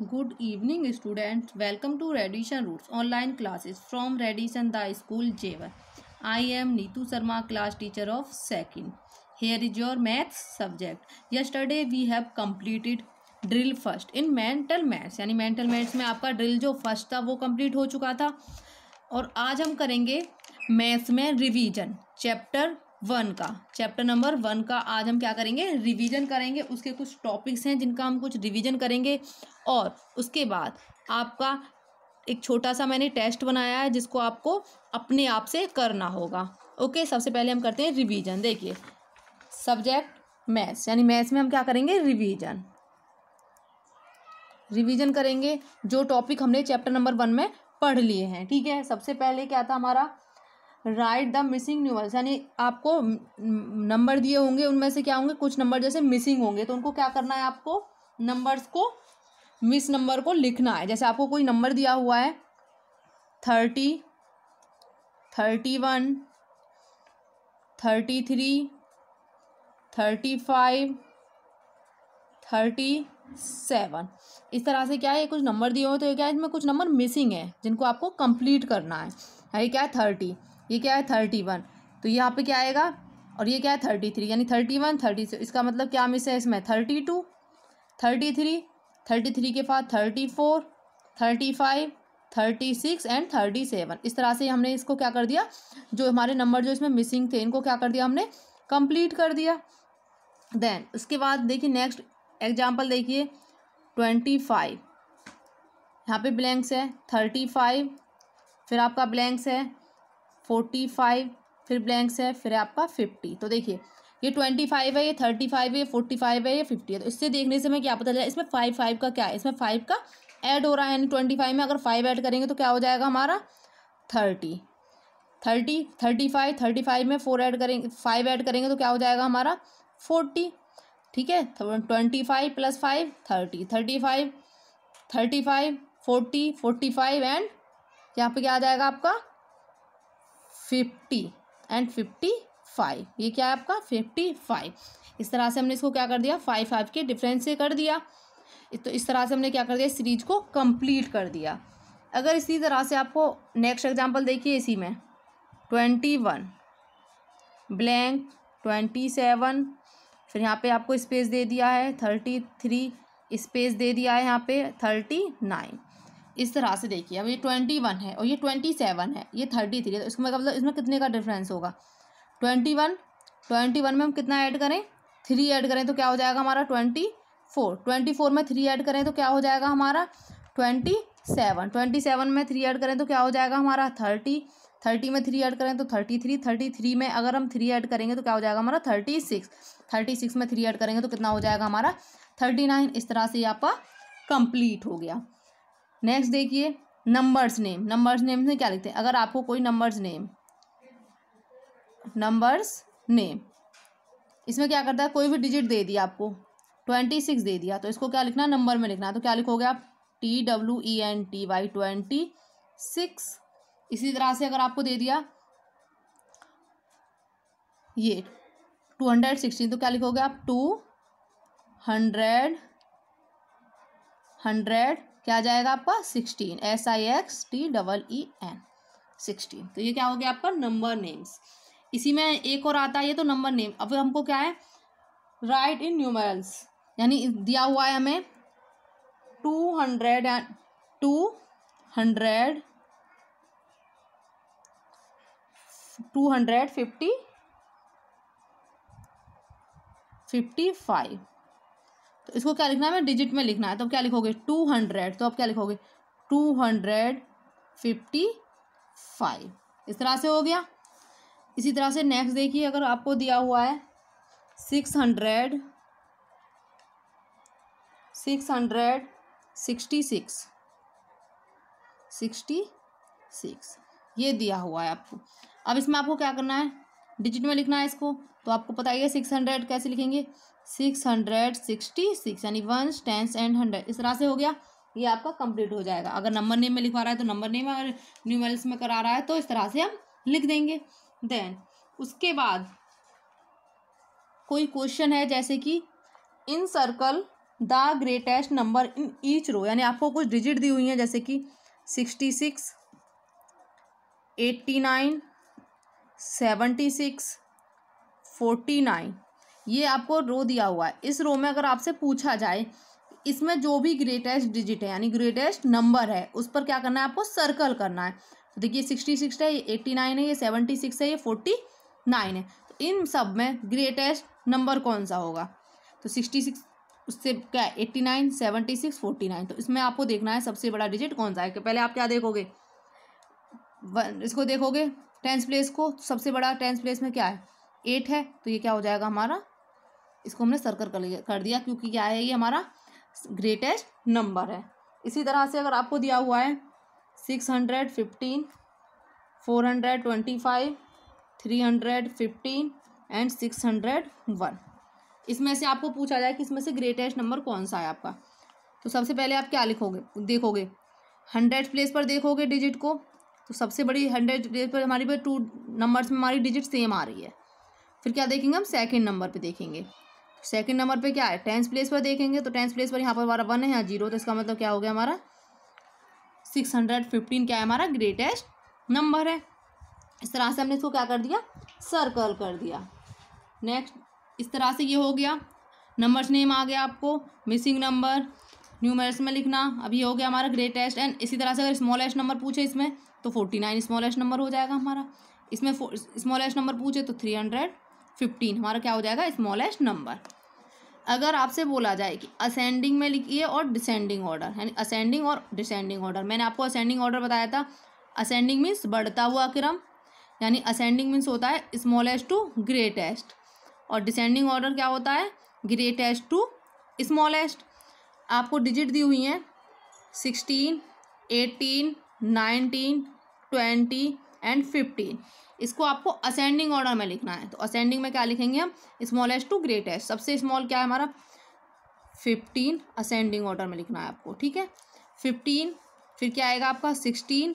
good evening students welcome to Radiation Roots online classes from Radiation the school Jewar I am Neetu Sharma class teacher of second here is your maths subject yesterday we have completed drill first in mental maths यानी mental maths में आपका drill जो first था वो complete हो चुका था और आज हम करेंगे मैथ्स में रिविजन चैप्टर वन का चैप्टर नंबर वन का आज हम क्या करेंगे रिवीजन करेंगे उसके कुछ टॉपिक्स हैं जिनका हम कुछ रिवीजन करेंगे और उसके बाद आपका एक छोटा सा मैंने टेस्ट बनाया है जिसको आपको अपने आप से करना होगा ओके सबसे पहले हम करते हैं रिवीजन देखिए सब्जेक्ट मैथ्स यानी मैथ्स में हम क्या करेंगे रिवीजन रिवीजन करेंगे जो टॉपिक हमने चैप्टर नंबर वन में पढ़ लिए हैं ठीक है सबसे पहले क्या था हमारा राइट द मिसिंग न्यूमल्स यानी आपको नंबर दिए होंगे उनमें से क्या होंगे कुछ नंबर जैसे मिसिंग होंगे तो उनको क्या करना है आपको नंबर्स को मिस नंबर को लिखना है जैसे आपको कोई नंबर दिया हुआ है thirty thirty one thirty three thirty five thirty seven इस तरह से क्या है ये कुछ नंबर दिए हुए तो ये क्या है इसमें कुछ नंबर मिसिंग है जिनको आपको कंप्लीट करना है ये क्या है थर्टी ये क्या है थर्टी वन तो यहाँ पे क्या आएगा और ये क्या है थर्टी थ्री यानी थर्टी वन थर्टी इसका मतलब क्या मिस है इसमें thirty two thirty three thirty three के बाद thirty four thirty five thirty six and thirty seven इस तरह से हमने इसको क्या कर दिया जो हमारे नंबर जो इसमें मिसिंग थे इनको क्या कर दिया हमने कंप्लीट कर दिया देन उसके बाद देखिए नेक्स्ट एग्जाम्पल देखिए ट्वेंटी फाइव यहाँ पे ब्लैंक्स है थर्टी फाइव फिर आपका ब्लैंक्स है फोर्टी फाइव फिर ब्लैंक्स है फिर आपका फिफ्टी तो देखिए ये ट्वेंटी फाइव है ये थर्टी फाइव है ये फोर्टी फाइव है ये फिफ्टी है तो इससे देखने से हमें क्या पता चला इसमें फाइव फाइव का क्या है इसमें फाइव का ऐड हो रहा है यानी ट्वेंटी फाइव में अगर फाइव ऐड करेंगे तो क्या हो जाएगा हमारा thirty thirty thirty five thirty five में फोर ऐड करेंगे फाइव ऐड करेंगे तो क्या हो जाएगा हमारा फोर्टी ठीक है तो twenty five plus five thirty thirty five thirty five forty forty five and यहाँ पे क्या आ जाएगा आपका फिफ्टी एंड फिफ्टी फाइव ये क्या है आपका फिफ्टी फाइव इस तरह से हमने इसको क्या कर दिया फाइव फाइव के डिफरेंस से कर दिया तो इस तरह से हमने क्या कर दिया सीरीज को कंप्लीट कर दिया अगर इसी तरह से आपको नेक्स्ट एग्जांपल देखिए इसी में twenty one blank twenty seven फिर यहाँ पे आपको स्पेस दे दिया है थर्टी थ्री स्पेस दे दिया है यहाँ पे थर्टी नाइन इस तरह से देखिए अब ये ट्वेंटी वन है और ये ट्वेंटी सेवन है ये थर्टी थ्री है तो इसको मतलब इसमें कितने का डिफरेंस होगा ट्वेंटी वन ट्वेंटी वन में हम कितना ऐड करें थ्री ऐड करें तो क्या हो जाएगा हमारा ट्वेंटी फोर ट्वेंटी फोर में थ्री ऐड करें तो क्या हो जाएगा हमारा ट्वेंटी सेवन ट्वेंटी सेवन में थ्री ऐड करें तो क्या हो जाएगा हमारा थर्टी थर्टी में थ्री ऐड करें तो थर्टी थ्री थर्टी थ्री में अगर हम थ्री ऐड करेंगे तो क्या हो जाएगा हमारा थर्टी सिक्स थर्टी सिक्स में थ्री ऐड करेंगे तो कितना हो जाएगा हमारा थर्टी नाइन इस तरह से ये आपका कंप्लीट हो गया नेक्स्ट देखिए नंबर्स नेम नंबर्स नेम से क्या लिखते हैं अगर आपको कोई नंबर्स नेम नंबर्स नेम इसमें क्या करता है कोई भी डिजिट दे दिया आपको ट्वेंटी सिक्स दे दिया तो इसको क्या लिखना नंबर में लिखना तो क्या लिखोगे आप T W E N T Y twenty six इसी तरह से अगर आपको दे दिया ये टू हंड्रेड सिक्सटीन तो क्या लिखोगे आप टू हंड्रेड हंड्रेड क्या जाएगा आपका sixteen S I X T double E N sixteen तो ये क्या हो गया आपका नंबर नेम्स इसी में एक और आता है ये तो नंबर नेम अब हमको क्या है राइट इन न्यूमरल्स यानी दिया हुआ है हमें two hundred and two hundred two hundred fifty fifty five इसको क्या लिखना है डिजिट में लिखना है तो क्या लिखोगे टू हंड्रेड तो अब क्या लिखोगे टू हंड्रेड फिफ्टी फाइव इस तरह से हो गया इसी तरह से नेक्स्ट देखिए अगर आपको दिया हुआ है six hundred six hundred sixty six sixty six ये दिया हुआ है आपको अब इसमें आपको क्या करना है डिजिट में लिखना है इसको तो आपको पता ही है सिक्स हंड्रेड कैसे लिखेंगे सिक्स हंड्रेड सिक्सटी सिक्स यानी वन टेंस एंड हंड्रेड इस तरह से हो गया ये आपका कंप्लीट हो जाएगा अगर नंबर नेम में लिखवा रहा है तो नंबर नेम और न्यूमेरिक्स में करा रहा है तो इस तरह से हम लिख देंगे देन उसके बाद कोई क्वेश्चन है जैसे कि in circle the greatest number in each row यानी आपको कुछ डिजिट दी हुई हैं जैसे कि sixty six eighty nine seventy six forty nine ये आपको रो दिया हुआ है इस रो में अगर आपसे पूछा जाए इसमें जो भी ग्रेटेस्ट डिजिट है यानी ग्रेटेस्ट नंबर है उस पर क्या करना है आपको सर्कल करना है तो देखिए सिक्सटी सिक्स है ये एट्टी नाइन है ये सेवेंटी सिक्स है ये फोर्टी नाइन है तो इन सब में ग्रेटेस्ट नंबर कौन सा होगा तो सिक्सटी सिक्स उससे क्या है eighty nine seventy six forty nine तो इसमें आपको देखना है सबसे बड़ा डिजिट कौन सा है कि पहले आप क्या देखोगे इसको देखोगे टेंस प्लेस को सबसे बड़ा टेंस प्लेस में क्या है एट है तो ये क्या हो जाएगा हमारा इसको हमने सर्कल कर लिया कर दिया क्योंकि क्या है ये हमारा ग्रेटेस्ट नंबर है इसी तरह से अगर आपको दिया हुआ है six hundred fifteen four hundred twenty five three hundred fifteen and six hundred one इसमें से आपको पूछा जाए कि इसमें से ग्रेटेस्ट नंबर कौन सा है आपका तो सबसे पहले आप क्या लिखोगे देखोगे हंड्रेड प्लेस पर देखोगे डिजिट को तो सबसे बड़ी हंड्रेड डेज पर हमारी पर टू नंबर्स में हमारी डिजिट सेम आ रही है फिर क्या देखेंगे हम सेकेंड नंबर पर देखेंगे सेकेंड नंबर पर क्या है टेंथ प्लेस पर देखेंगे तो टेंथ प्लेस पर यहाँ पर हमारा वन है यहाँ जीरो तो इसका मतलब क्या हो गया हमारा सिक्स हंड्रेड फिफ्टीन क्या है हमारा ग्रेटेस्ट नंबर है इस तरह से हमने इसको क्या कर दिया सर्कल कर दिया नेक्स्ट इस तरह से ये हो गया नंबर्स नेम आ गया आपको मिसिंग नंबर न्यूमेरस में लिखना अभी हो गया हमारा ग्रेटेस्ट एंड इसी तरह से अगर स्मॉलेस्ट नंबर पूछे इसमें तो फोर्टी नाइन स्मॉलेस्ट नंबर हो जाएगा हमारा इसमें स्मॉलेस्ट नंबर पूछे तो थ्री हंड्रेड फिफ्टीन हमारा क्या हो जाएगा स्मॉलेस्ट नंबर अगर आपसे बोला जाए कि असेंडिंग में लिखिए और डिसेंडिंग ऑर्डर यानी असेंडिंग और डिसेंडिंग ऑर्डर मैंने आपको असेंडिंग ऑर्डर बताया था असेंडिंग मीन्स बढ़ता हुआ क्रम यानी असेंडिंग मीन्स होता है स्मॉलेस्ट टू ग्रेटेस्ट और डिसेंडिंग ऑर्डर क्या होता है ग्रेटेस्ट टू स्मॉलेस्ट आपको डिजिट दी हुई हैं sixteen eighteen nineteen twenty and fifteen इसको आपको असेंडिंग ऑर्डर में लिखना है तो असेंडिंग में क्या लिखेंगे हम स्मॉलेस्ट टू ग्रेटेस्ट सबसे स्मॉल क्या है हमारा फिफ्टीन असेंडिंग ऑर्डर में लिखना है आपको ठीक है फिफ्टीन फिर क्या आएगा आपका सिक्सटीन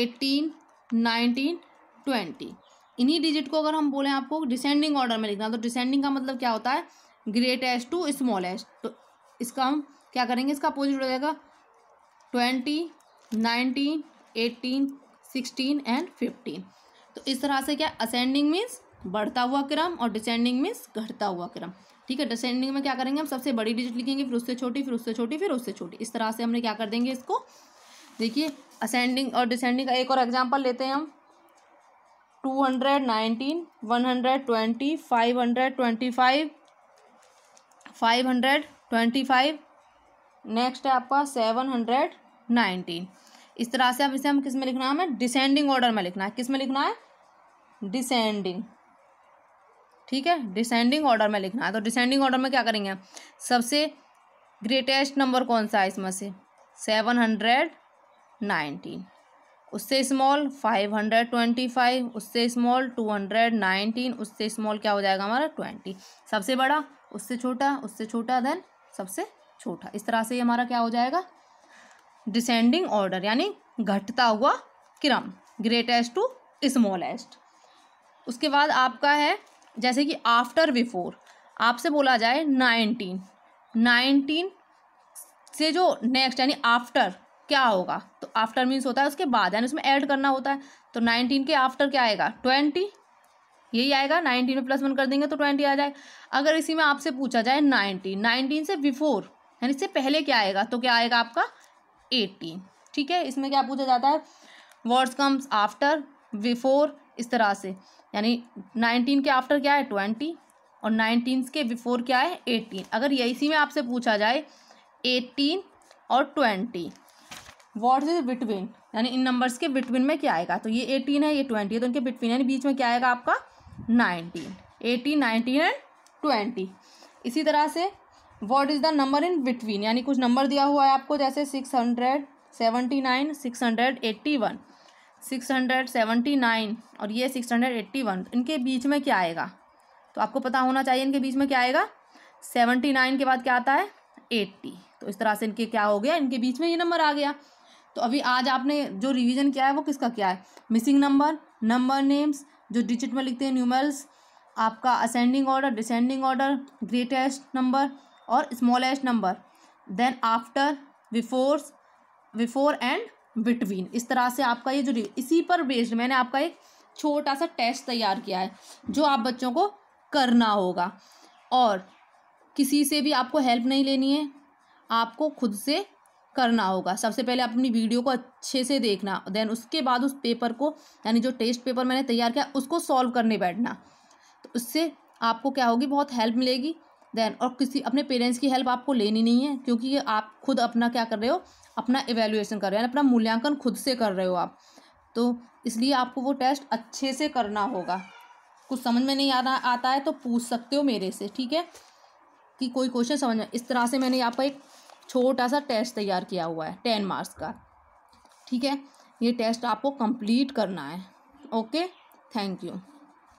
एटीन नाइनटीन ट्वेंटी इन्हीं डिजिट को अगर हम बोलें आपको डिसेंडिंग ऑर्डर में लिखना तो डिसेंडिंग का मतलब क्या होता है ग्रेटेस्ट टू स्मॉलेस्ट तो इसका हम क्या करेंगे इसका अपोजिट हो जाएगा twenty nineteen eighteen sixteen and fifteen तो इस तरह से क्या असेंडिंग मीन्स बढ़ता हुआ क्रम और डिसेंडिंग मीन्स घटता हुआ क्रम ठीक है डिसेंडिंग में क्या करेंगे हम सबसे बड़ी डिजिट लिखेंगे फिर उससे छोटी फिर उससे छोटी फिर उससे छोटी इस तरह से हमने क्या कर देंगे इसको देखिए असेंडिंग और डिसेंडिंग का एक और एग्जाम्पल लेते हैं हम two hundred nineteen one hundred twenty five hundred twenty five five hundred twenty five next है आपका सेवन हंड्रेड नाइनटीन इस तरह से आप इसे हम किस में लिखना है हमें डिसेंडिंग ऑर्डर में लिखना है किस में लिखना है डिसेंडिंग ठीक है डिसेंडिंग ऑर्डर में लिखना है तो डिसेंडिंग ऑर्डर में क्या करेंगे सबसे ग्रेटेस्ट नंबर कौन सा है इसमें से सेवन हंड्रेड नाइनटीन उससे small five hundred twenty five उससे स्मॉल टू हंड्रेड नाइनटीन उससे स्मॉल क्या हो जाएगा हमारा ट्वेंटी सबसे बड़ा उससे छोटा उससे छोटा देन सबसे छोटा इस तरह से ये हमारा क्या हो जाएगा डिसेंडिंग ऑर्डर यानी घटता हुआ क्रम ग्रेटेस्ट टू स्मॉलेस्ट उसके बाद आपका है जैसे कि आफ्टर बिफोर आपसे बोला जाए नाइनटीन नाइनटीन से जो नेक्स्ट यानी आफ्टर क्या होगा तो आफ्टर मीन्स होता है उसके बाद यानी उसमें ऐड करना होता है तो नाइनटीन के आफ्टर क्या आएगा ट्वेंटी यही आएगा नाइनटीन में प्लस वन कर देंगे तो ट्वेंटी आ जाए अगर इसी में आपसे पूछा जाए नाइनटीन नाइनटीन से बिफोर यानी इससे पहले क्या आएगा तो क्या आएगा आपका एटीन ठीक है इसमें क्या पूछा जाता है वर्ड्स कम्स आफ्टर बिफोर इस तरह से यानी नाइनटीन के आफ्टर क्या है ट्वेंटी और नाइनटीन के बिफोर क्या है एटीन अगर ये इसी में आपसे पूछा जाए एटीन और ट्वेंटी वर्ड्स इज बिटवीन यानी इन नंबर्स के बिटवीन में क्या आएगा तो ये एटीन है ये ट्वेंटी है तो इनके बिटवीन यानी बीच में क्या आएगा आपका nineteen eighteen nineteen and twenty इसी तरह से what is the number in between यानी कुछ नंबर दिया हुआ है आपको जैसे six hundred seventy nine six hundred eighty one six hundred seventy nine और ये सिक्स हंड्रेड एट्टी वन इनके बीच में क्या आएगा तो आपको पता होना चाहिए इनके बीच में क्या आएगा सेवेंटी नाइन के बाद क्या आता है एट्टी तो इस तरह से इनके क्या हो गया इनके बीच में ये नंबर आ गया तो अभी आज आपने जो रिवीजन किया है वो किसका किया है मिसिंग नंबर नंबर नेम्स जो डिजिट में लिखते हैं न्यूमल्स आपका ascending order descending order greatest number और smallest number then after before before and between इस तरह से आपका ये जो इसी पर बेस्ड मैंने आपका एक छोटा सा टेस्ट तैयार किया है जो आप बच्चों को करना होगा और किसी से भी आपको हेल्प नहीं लेनी है आपको खुद से करना होगा सबसे पहले आप अपनी वीडियो को अच्छे से देखना देन उसके बाद उस पेपर को यानी जो टेस्ट पेपर मैंने तैयार किया उसको सॉल्व करने बैठना तो उससे आपको क्या होगी बहुत हेल्प मिलेगी देन और किसी अपने पेरेंट्स की हेल्प आपको लेनी नहीं है क्योंकि आप खुद अपना क्या कर रहे हो अपना एवेल्युएसन कर रहे हो अपना मूल्यांकन खुद से कर रहे हो आप तो इसलिए आपको वो टेस्ट अच्छे से करना होगा कुछ समझ में नहीं आ आता है तो पूछ सकते हो मेरे से ठीक है कि कोई क्वेश्चन समझ में इस तरह से मैंने यहाँ पर एक छोटा सा टेस्ट तैयार किया हुआ है टेन मार्क्स का ठीक है ये टेस्ट आपको कंप्लीट करना है ओके थैंक यू